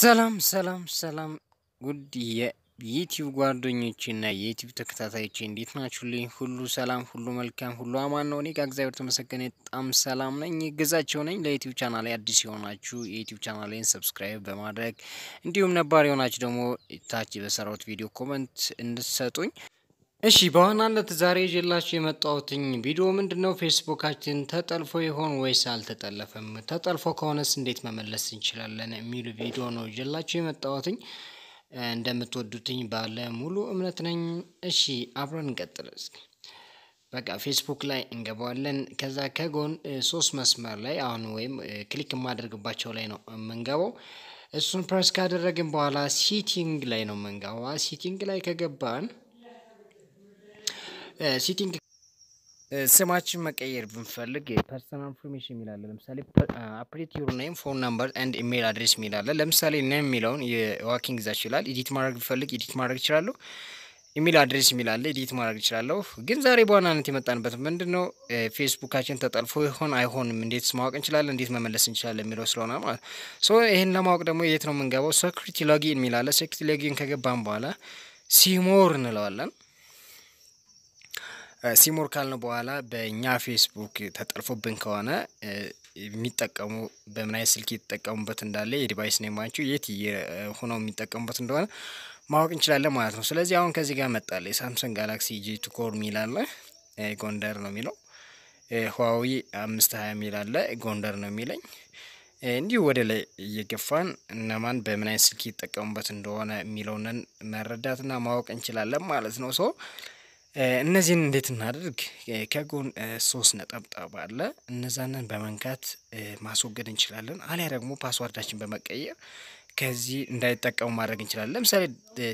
ሰላም ሰላም ሰላም ውድ የዩቲዩብ ጓደኞቼ እና የዩቲዩብ ተከታታዮቼ እንዴት ልኝ ሁሉ ሰላም፣ ሁሉ መልካም፣ ሁሉ አማን ነው። እኔ ከእግዚአብሔር ተመሰገነ በጣም ሰላም ነኝ። ገዛቸው ነኝ። ለዩቲዩብ ላይ አዲስ የሆናችሁ የዩቲዩብ ላይን ሰብስክራይብ በማድረግ እንዲሁም ነባር የሆናችሁ ደግሞ ታች በሰራሁት ቪዲዮ ኮመንት እንድትሰጡኝ እሺ በዋናነት ዛሬ ጀላችሁ የመጣሁትኝ ቪዲዮ ምንድነው፣ ፌስቡካችን ተጠልፎ ይሆን ወይስ አልተጠለፈም? ተጠልፎ ከሆነስ እንዴት መመለስ እንችላለን? የሚሉ ቪዲዮ ነው ጀላችሁ የመጣሁትኝ። እንደምትወዱትኝ ባለ ሙሉ እምነት ነኝ። እሺ አብረን እንቀጥል። በቃ ፌስቡክ ላይ እንገባዋለን። ከዛ ከጎን ሶስት መስመር ላይ አሁን ወይም ክሊክ የማደርግባቸው ላይ ነው የምንገባው። እሱን ፕረስ ካደረግን በኋላ ሲቲንግ ላይ ነው የምንገባ። ሲቲንግ ላይ ከገባን ሲቲንግ ስማችን መቀየር ብንፈልግ ፐርሰናል ኢንፎርሜሽን የሚላለ ለምሳሌ አፕዴት ዩር ናይም ፎን ነምበር ኤንድ ኢሜይል አድሬስ የሚላለ ለምሳሌ ናይም የሚለውን የዋኪንግ ዛ ይችላል ኤዲት ማድረግ ብፈልግ ኤዲት ማድረግ ይችላለሁ ኢሜል አድሬስ የሚላለ ኤዲት ማድረግ ይችላለሁ ግን ዛሬ በዋናነት የመጣንበት ምንድን ነው ፌስቡካችን ተጠልፎ ይሆን አይሆንም እንዴት ማወቅ እንችላለን እንዴት መመለስ እንችላለን የሚለው ስለሆነ ማለት ሶ ይህን ለማወቅ ደግሞ የት ነው የምንገባው ሴኩሪቲ ሎጊን የሚላለ ሴኩሪቲ ሎጊን ከገባን በኋላ ሲሞር እንለዋለን ሲሞር ካልን በኋላ በእኛ ፌስቡክ ተጠልፎብን ከሆነ የሚጠቀሙ በምን አይነት ስልክ የተጠቀሙበት እንዳለ የዲቫይስ ኔማቸው የት ሆነው የሚጠቀሙበት እንደሆነ ማወቅ እንችላለን ማለት ነው። ስለዚህ አሁን ከዚህ ጋር መጣለ የሳምሰንግ ጋላክሲ ጂ ቱ ኮር ሚል ጎንደር ነው የሚለው። ህዋዊ አምስት ሀያ ሚላለ ጎንደር ነው የሚለኝ። እንዲሁ ወደ ላይ እየገፋን እነማን በምን አይነት ስልክ የተጠቀሙበት እንደሆነ የሚለውን መረዳትና ማወቅ እንችላለን ማለት ነው ሰው እነዚህን እንዴት እናደርግ? ከጎን ሶስት ነጠብጣብ አለ። እነዛንን በመንካት ማስወገድ እንችላለን። አሊያ ደግሞ ፓስዋርዳችን በመቀየር ከዚህ እንዳይጠቀሙ ማድረግ እንችላለን። ለምሳሌ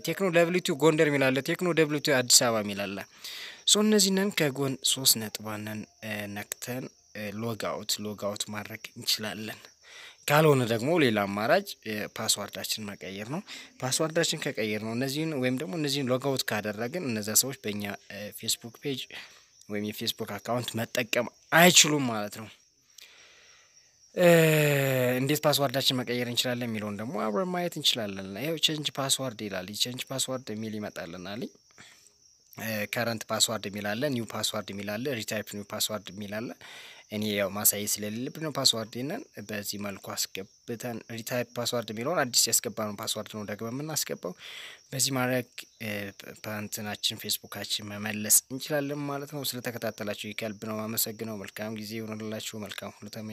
ቴክኖ ደብሊቱ ጎንደር የሚላለ ቴክኖ ደብሊቲ አዲስ አበባ የሚላለ ሶ እነዚህንን ከጎን ሶስት ነጥባንን ነክተን ሎግ አውት ሎግ አውት ማድረግ እንችላለን። ካልሆነ ደግሞ ሌላ አማራጭ ፓስዋርዳችን መቀየር ነው። ፓስዋርዳችን ከቀየር ነው እነዚህን ወይም ደግሞ እነዚህን ሎጋውት ካደረግን እነዚያ ሰዎች በእኛ ፌስቡክ ፔጅ ወይም የፌስቡክ አካውንት መጠቀም አይችሉም ማለት ነው። እንዴት ፓስዋርዳችን መቀየር እንችላለን የሚለውን ደግሞ አብረን ማየት እንችላለን። ይኸው ቼንጅ ፓስዋርድ ይላል። ቼንጅ ፓስዋርድ የሚል ይመጣልን አለ። ከረንት ፓስዋርድ የሚላለ፣ ኒው ፓስዋርድ የሚላለ፣ ሪታይፕ ኒው ፓስዋርድ የሚላለ እኔ ያው ማሳየት ስለሌለብን ነው ፓስዋርድ ነን በዚህ መልኩ አስገብተን ሪታይፕ ፓስዋርድ የሚለውን አዲስ ያስገባነው ፓስዋርድ ነው ደግሞ የምናስገባው። በዚህ ማድረግ ፓንትናችን ፌስቡካችን መመለስ እንችላለን ማለት ነው። ስለተከታተላችሁ ይከልብ ነው አመሰግነው። መልካም ጊዜ ይሆንላችሁ። መልካም ሁሉ